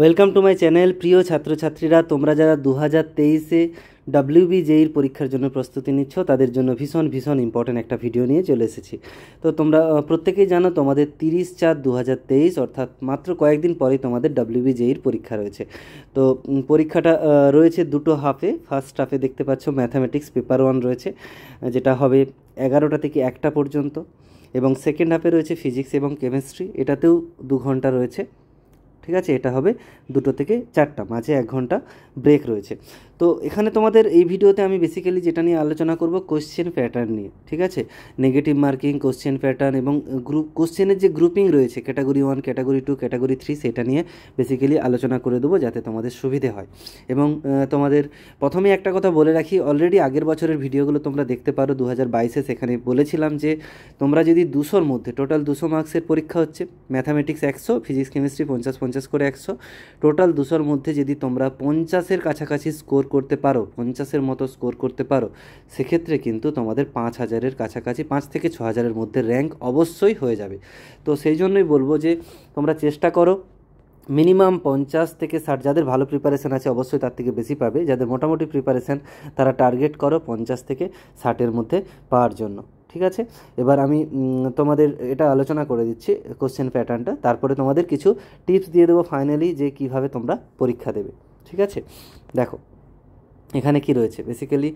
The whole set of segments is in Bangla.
ওয়েলকাম টু মাই চ্যানেল প্রিয় ছাত্রছাত্রীরা তোমরা যারা দু হাজার তেইশে ডাব্লিউবিজেইর পরীক্ষার জন্য প্রস্তুতি নিচ্ছ তাদের জন্য ভীষণ ভীষণ ইম্পর্ট্যান্ট একটা ভিডিও নিয়ে চলে এসেছি তো তোমরা প্রত্যেকেই জানো তোমাদের তিরিশ চার দু হাজার তেইশ অর্থাৎ মাত্র কয়েকদিন পরেই তোমাদের ডাব্লিউবিজেইর পরীক্ষা রয়েছে তো পরীক্ষাটা রয়েছে দুটো হাফে ফার্স্ট হাফে দেখতে পাচ্ছ ম্যাথামেটিক্স পেপার ওয়ান রয়েছে যেটা হবে এগারোটা থেকে একটা পর্যন্ত এবং সেকেন্ড হাফে রয়েছে ফিজিক্স এবং কেমিস্ট্রি এটাতেও দু ঘন্টা রয়েছে ঠিক আছে এটা হবে দুটো থেকে চারটা মাঝে এক ঘন্টা ব্রেক রয়েছে তো এখানে তোমাদের এই ভিডিওতে আমি বেসিক্যালি যেটা নিয়ে আলোচনা করব কোশ্চেন প্যাটার্ন নিয়ে ঠিক আছে নেগেটিভ মার্কিং কোশ্চেন প্যাটার্ন এবং গ্রুপ কোশ্চেনের যে গ্রুপিং রয়েছে category one category two category three সেটা নিয়ে বেসিক্যালি আলোচনা করে দেবো যাতে তোমাদের সুবিধে হয় এবং তোমাদের প্রথমে একটা কথা বলে রাখি অলরেডি আগের বছরের ভিডিওগুলো তোমরা দেখতে পারো দু হাজার বাইশে সেখানে বলেছিলাম যে তোমরা যদি দুশোর মধ্যে টোটাল দুশো মার্কসের পরীক্ষা হচ্ছে ম্যাথামেটিক্স একশো ফিজিক্স কেমিস্ট্রি পঞ্চাশ পঞ্চাশ পঞ্চাশ করে একশো টোটাল দুশোর মধ্যে যদি তোমরা পঞ্চাশের কাছাকাছি স্কোর করতে পারো পঞ্চাশের মতো স্কোর করতে পারো সেক্ষেত্রে কিন্তু তোমাদের পাঁচ হাজারের কাছাকাছি পাঁচ থেকে ছ হাজারের মধ্যে র্যাঙ্ক অবশ্যই হয়ে যাবে তো সেই জন্যই বলবো যে তোমরা চেষ্টা করো মিনিমাম পঞ্চাশ থেকে ষাট যাদের ভালো প্রিপারেশান আছে অবশ্যই তার থেকে বেশি পাবে যাদের মোটামুটি প্রিপারেশান তারা টার্গেট করো পঞ্চাশ থেকে ষাটের মধ্যে পাওয়ার জন্য ঠিক আছে এবার আমি তোমাদের এটা আলোচনা করে দিচ্ছি কোশ্চেন প্যাটার্নটা তারপরে তোমাদের কিছু টিপস দিয়ে দেবো ফাইনালি যে কিভাবে তোমরা পরীক্ষা দেবে ঠিক আছে দেখো এখানে কি রয়েছে বেসিক্যালি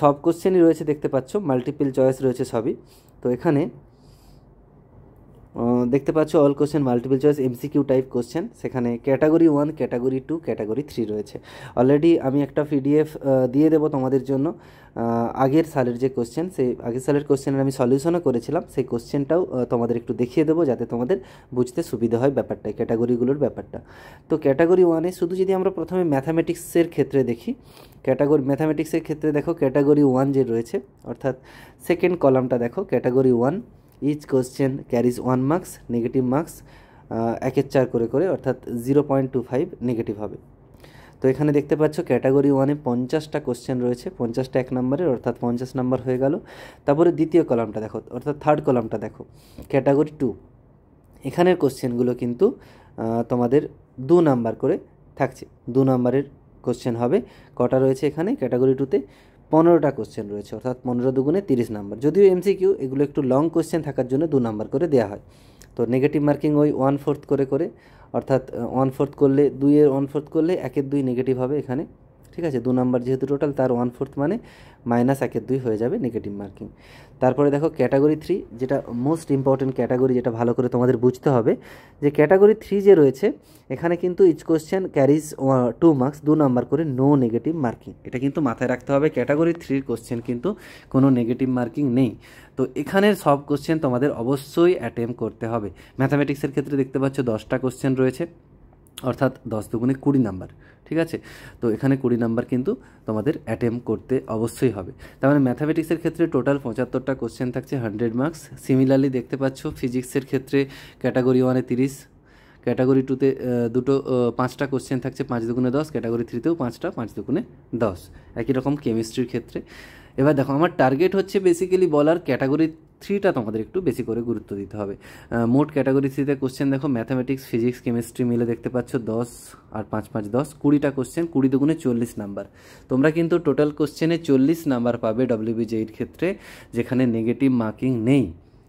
সব কোশ্চেনই রয়েছে দেখতে পাচ্ছ মাল্টিপল চয়েস রয়েছে সবই তো এখানে দেখতে পাচ্ছ all question multiple choice MCQ type question সেখানে category one category two category three রয়েছে অলরেডি আমি একটা পিডিএফ দিয়ে দেবো তোমাদের জন্য আগের সালের যে কোশ্চেন সেই আগের সালের কোশ্চেনের আমি সলিউশনও করেছিলাম সেই কোশ্চেনটাও তোমাদের একটু দেখিয়ে দেবো যাতে তোমাদের বুঝতে সুবিধা হয় ব্যাপারটা ক্যাটাগরিগুলোর ব্যাপারটা তো ক্যাটাগরি ওয়ানে শুধু যদি আমরা প্রথমে ম্যাথামেটিক্সের ক্ষেত্রে দেখি ক্যাটাগরি ম্যাথামেটিক্সের ক্ষেত্রে দেখো ক্যাটাগরি ওয়ান যে রয়েছে অর্থাৎ সেকেন্ড কলামটা দেখো category one each question carries one marks negative marks একের চার করে করে অর্থাৎ zero point two five negative হবে তো এখানে দেখতে পাচ্ছ ক্যাটাগরি ওয়ানে পঞ্চাশটা কোশ্চেন রয়েছে পঞ্চাশটা এক নম্বরের অর্থাৎ পঞ্চাশ নাম্বার হয়ে গেল তারপরে দ্বিতীয় কলামটা দেখো অর্থাৎ থার্ড কলামটা দেখো ক্যাটাগরি টু এখানের কোশ্চেনগুলো কিন্তু তোমাদের দু নাম্বার করে থাকছে দু নাম্বারের কোশ্চেন হবে কটা রয়েছে এখানে ক্যাটাগরি টুতে পনেরোটা কোশ্চেন রয়েছে অর্থাৎ পনেরো দুগুণে তিরিশ নাম্বার যদিও এমসিকিউ এগুলো একটু লং কোশ্চেন থাকার জন্য দু নাম্বার করে দেওয়া হয় তো নেগেটিভ মার্কিং ওই ওয়ান ফোর্থ করে করে অর্থাৎ ওয়ান ফোর্থ করলে দুইয়ের ওয়ান ফোর্থ করলে একের দুই নেগেটিভ হবে এখানে ঠিক আছে দু নাম্বার যেহেতু টোটাল তার ওয়ান ফোর্থ মানে মাইনাস একের দুই হয়ে যাবে নেগেটিভ মার্কিং তারপরে দেখো ক্যাটাগরি থ্রি যেটা মোস্ট ইম্পর্টেন্ট ক্যাটাগরি যেটা ভালো করে তোমাদের বুঝতে হবে যে ক্যাটাগরি থ্রি যে রয়েছে এখানে কিন্তু each question carries two marks দু নাম্বার করে নো নেগেটিভ মার্কিং এটা কিন্তু মাথায় রাখতে হবে ক্যাটাগরি থ্রির কোশ্চেন কিন্তু কোনো নেগেটিভ মার্কিং নেই তো এখানের সব কোশ্চেন তোমাদের অবশ্যই অ্যাটেম্প করতে হবে ম্যাথামেটিক্সের ক্ষেত্রে দেখতে পাচ্ছ দশটা কোশ্চেন রয়েছে অর্থাৎ দশ দুগুণে কুড়ি নাম্বার ঠিক আছে তো এখানে কুড়ি নাম্বার কিন্তু তোমাদের অ্যাটেম্প করতে অবশ্যই হবে তার মানে ম্যাথামেটিক্সের ক্ষেত্রে টোটাল পঁচাত্তরটা কোশ্চেন থাকছে হান্ড্রেড মার্কস সিমিলারলি দেখতে পাচ্ছ ফিজিক্সের ক্ষেত্রে ক্যাটাগরি ওয়ানে তিরিশ ক্যাটাগরি টুতে দুটো পাঁচটা কোশ্চেন থাকছে পাঁচ দুগুণে দশ ক্যাটাগরি থ্রিতেও পাঁচটা পাঁচ দুগুণে দশ একই রকম কেমিস্ট্রির ক্ষেত্রে এবার দেখো আমার টার্গেট হচ্ছে বেসিক্যালি বলার ক্যাটাগরি থ্রিটা তোমাদের একটু বেশি করে গুরুত্ব দিতে হবে মোট ক্যাটাগরি থ্রিতে কোশ্চেন দেখো ম্যাথামেটিক্স ফিজিক্স কেমিস্ট্রি মিলে দেখতে পাচ্ছ দশ আর পাঁচ পাঁচ দশ কুড়িটা কোশ্চেন কুড়ি দুগুণে চল্লিশ নাম্বার তোমরা কিন্তু টোটাল কোশ্চেনে চল্লিশ নাম্বার পাবে ডব্লিউবিজেইর ক্ষেত্রে যেখানে নেগেটিভ মার্কিং নেই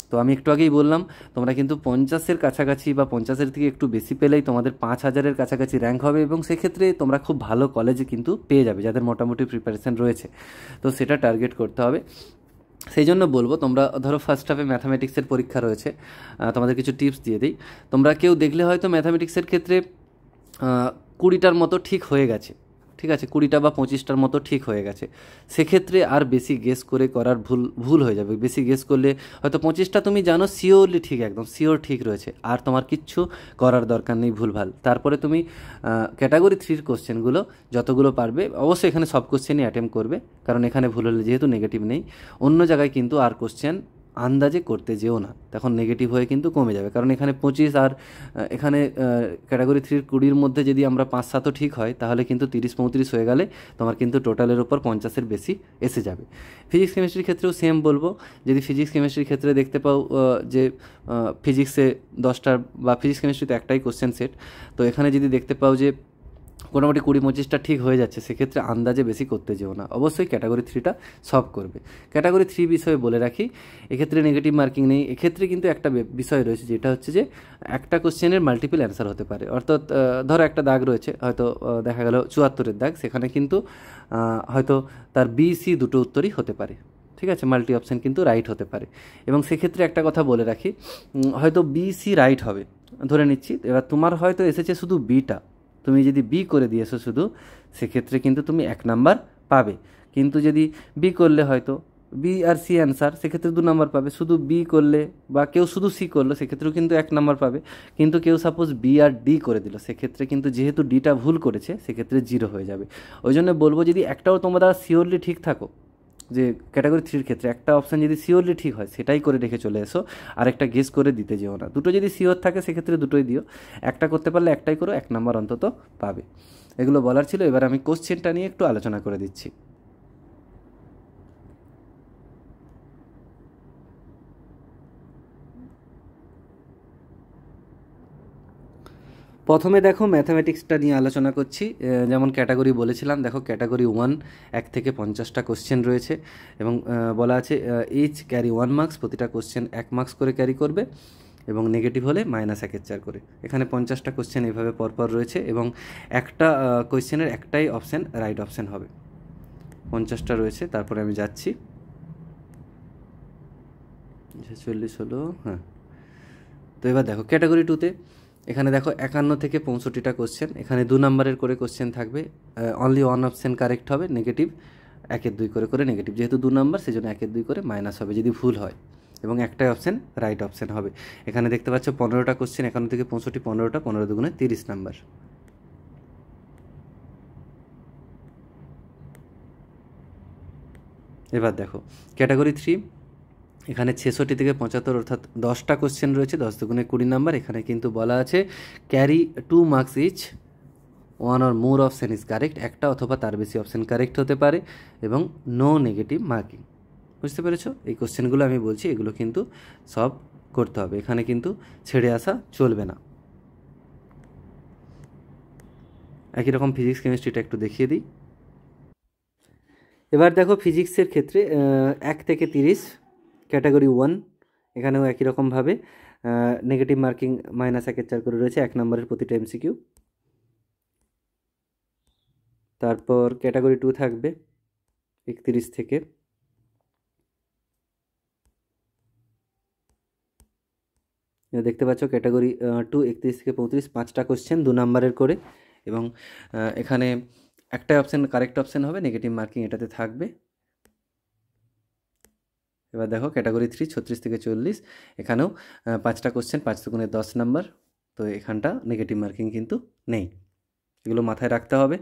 তো আমি একটু আগেই বললাম তোমরা কিন্তু পঞ্চাশের কাছাকাছি বা পঞ্চাশের থেকে একটু বেশি পেলেই তোমাদের পাঁচ হাজারের কাছাকাছি র্যাঙ্ক হবে এবং সেক্ষেত্রে তোমরা খুব ভালো কলেজে কিন্তু পেয়ে যাবে যাদের মোটামুটি প্রিপারেশান রয়েছে তো সেটা টার্গেট করতে হবে সেই জন্য বলবো তোমরা ধরো ফার্স্ট হাফে ম্যাথামেটিক্সের পরীক্ষা রয়েছে তোমাদের কিছু টিপস দিয়ে দিই তোমরা কেউ দেখলে হয়তো ম্যাথামেটিক্সের ক্ষেত্রে কুড়িটার মতো ঠিক হয়ে গেছে ঠিক আছে কুড়িটা বা পঁচিশটার মতো ঠিক হয়ে গেছে সেক্ষেত্রে আর বেশি গেস করে করার ভুল ভুল হয়ে যাবে বেশি গেস করলে হয়তো পঁচিশটা তুমি জানো সিওরলি ঠিক একদম সিওর ঠিক রয়েছে আর তোমার কিচ্ছু করার দরকার নেই ভুলভাল তারপরে তুমি ক্যাটাগরি থ্রির কোশ্চেনগুলো যতগুলো পারবে অবশ্যই এখানে সব কোশ্চেনই অ্যাটেম্প করবে কারণ এখানে ভুল হলে যেহেতু নেগেটিভ নেই অন্য জায়গায় কিন্তু আর কোশ্চেন আন্দাজে করতে যেও না তখন নেগেটিভ হয়ে কিন্তু কমে যাবে কারণ এখানে পঁচিশ আর এখানে ক্যাটাগরি থ্রির কুড়ির মধ্যে যদি আমরা পাঁচ সাতও ঠিক হয় তাহলে কিন্তু তিরিশ পঁয়ত্রিশ হয়ে গেলে তোমার কিন্তু টোটালের ওপর পঞ্চাশের বেশি এসে যাবে ফিজিক্স কেমিস্ট্রির ক্ষেত্রেও সেম বলবো যদি ফিজিক্স কেমিস্ট্রির ক্ষেত্রে দেখতে পাও যে ফিজিক্সে দশটার বা ফিজিক্স কেমিস্ট্রিতে একটাই কোশ্চেন সেট তো এখানে যদি দেখতে পাও যে মোটামুটি কুড়ি পঁচিশটা ঠিক হয়ে যাচ্ছে সেক্ষেত্রে আন্দাজে বেশি করতে যেও না অবশ্যই ক্যাটাগরি থ্রিটা সব করবে ক্যাটাগরি থ্রি বিষয়ে বলে রাখি এক্ষেত্রে নেগেটিভ মার্কিং নেই এক্ষেত্রে কিন্তু একটা বিষয় রয়েছে যেটা হচ্ছে যে একটা কোশ্চেনের মাল্টিপল অ্যান্সার হতে পারে অর্থাৎ ধরো একটা দাগ রয়েছে হয়তো দেখা গেল চুয়াত্তরের দাগ সেখানে কিন্তু হয়তো তার বি সি দুটো উত্তরই হতে পারে ঠিক আছে মাল্টি অপশান কিন্তু রাইট হতে পারে এবং সেক্ষেত্রে একটা কথা বলে রাখি হয়তো বি সি রাইট হবে ধরে নিচ্ছি এবার তোমার হয়তো এসেছে শুধু বিটা তুমি যদি বি করে দিয়েছো শুধু সেক্ষেত্রে কিন্তু তুমি এক নাম্বার পাবে কিন্তু যদি বি করলে হয়তো বি আর সি অ্যান্সার সেক্ষেত্রে দু নম্বর পাবে শুধু বি করলে বা কেউ শুধু সি করলো সেক্ষেত্রেও কিন্তু এক নাম্বার পাবে কিন্তু কেউ সাপোজ বি আর ডি করে দিল সেক্ষেত্রে কিন্তু যেহেতু ডিটা ভুল করেছে সেক্ষেত্রে জিরো হয়ে যাবে ওই জন্য বলবো যদি একটাও তোমরা শিওরলি ঠিক থাকো যে ক্যাটাগরি থ্রির ক্ষেত্রে একটা অপশান যদি সিওরলি ঠিক হয় সেটাই করে রেখে চলে এসো আর একটা গেস করে দিতে যেও না দুটো যদি সিওর থাকে সেক্ষেত্রে দুটোই দিও একটা করতে পারলে একটাই করো এক নম্বর অন্তত পাবে এগুলো বলার ছিল এবার আমি কোশ্চেনটা নিয়ে একটু আলোচনা করে দিচ্ছি প্রথমে দেখো ম্যাথামেটিক্সটা নিয়ে আলোচনা করছি যেমন ক্যাটাগরি বলেছিলাম দেখো ক্যাটাগরি ওয়ান এক থেকে পঞ্চাশটা কোশ্চেন রয়েছে এবং বলা আছে ইচ ক্যারি ওয়ান মার্কস প্রতিটা কোশ্চেন এক মার্কস করে ক্যারি করবে এবং নেগেটিভ হলে মাইনাস একের চার করে এখানে পঞ্চাশটা কোশ্চেন এভাবে পরপর রয়েছে এবং একটা কোশ্চেনের একটাই অপশান রাইট অপশান হবে পঞ্চাশটা রয়েছে তারপরে আমি যাচ্ছি ছেচল্লিশ হলো হ্যাঁ তো এবার দেখো ক্যাটাগরি টুতে এখানে দেখো একান্ন থেকে পঁয়ষট্টিটা কোশ্চেন এখানে দু নম্বরের করে কোশ্চেন থাকবে অনলি ওয়ান অপশান কারেক্ট হবে নেগেটিভ একের দুই করে করে নেগেটিভ যেহেতু দু নম্বর সেই জন্য একের দুই করে মাইনাস হবে যদি ভুল হয় এবং একটাই অপশান রাইট অপশান হবে এখানে দেখতে পাচ্ছ পনেরোটা কোশ্চেন একান্ন থেকে পঁয়ষট্টি পনেরোটা পনেরো দুগুণে তিরিশ নাম্বার এবার দেখো ক্যাটাগরি থ্রি এখানে ছেষট্টি থেকে পঁচাত্তর অর্থাৎ দশটা কোশ্চেন রয়েছে দশ দুগুণে কুড়ি নাম্বার এখানে কিন্তু বলা আছে carry two marks each one or more option is correct একটা অথবা তার বেশি অপশান কারেক্ট হতে পারে এবং নো নেগেটিভ মার্কিং বুঝতে পেরেছ এই কোশ্চেনগুলো আমি বলছি এগুলো কিন্তু সব করতে হবে এখানে কিন্তু ছেড়ে আসা চলবে না একই রকম ফিজিক্স কেমিস্ট্রিটা একটু দেখিয়ে দিই এবার দেখো ফিজিক্সের ক্ষেত্রে এক থেকে তিরিশ ক্যাটাগরি ওয়ান এখানেও একই রকমভাবে নেগেটিভ মার্কিং মাইনাস একের চার করে রয়েছে এক নম্বরের প্রতিটা এমসিকিউ তারপর ক্যাটাগরি টু থাকবে একত্রিশ থেকে দেখতে পাচ্ছ ক্যাটাগরি টু একত্রিশ থেকে পঁয়ত্রিশ পাঁচটা কোশ্চেন দু নম্বরের করে এবং এখানে একটাই অপশান কারেক্ট অপশান হবে নেগেটিভ মার্কিং এটাতে থাকবে এবার দেখো ক্যাটাগরি থ্রি ছত্রিশ থেকে চল্লিশ এখানেও পাঁচটা কোশ্চেন পাঁচ দুগুণে দশ নাম্বার তো এখানটা নেগেটিভ মার্কিং কিন্তু নেই এগুলো মাথায় রাখতে হবে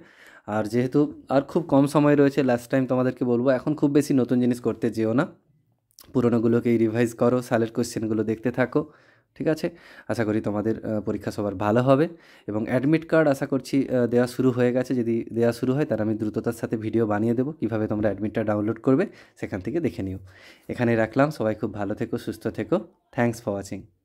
আর যেহেতু আর খুব কম সময় রয়েছে লাস্ট টাইম তোমাদেরকে বলবো এখন খুব বেশি নতুন জিনিস করতে যেও না পুরোনোগুলোকেই রিভাইজ করো সালের কোশ্চেনগুলো দেখতে থাকো ঠিক আছে আশা করি তোমাদের পরীক্ষা সবার ভালো হবে এবং অ্যাডমিট কার্ড আশা করছি দেওয়া শুরু হয়ে গেছে যদি দেওয়া শুরু হয় তার আমি দ্রুততার সাথে ভিডিও বানিয়ে দেবো কীভাবে তোমরা অ্যাডমিটটা ডাউনলোড করবে সেখান থেকে দেখে নিও এখানে রাখলাম সবাই খুব ভালো থেকো সুস্থ থেকো থ্যাংকস ফর ওয়াচিং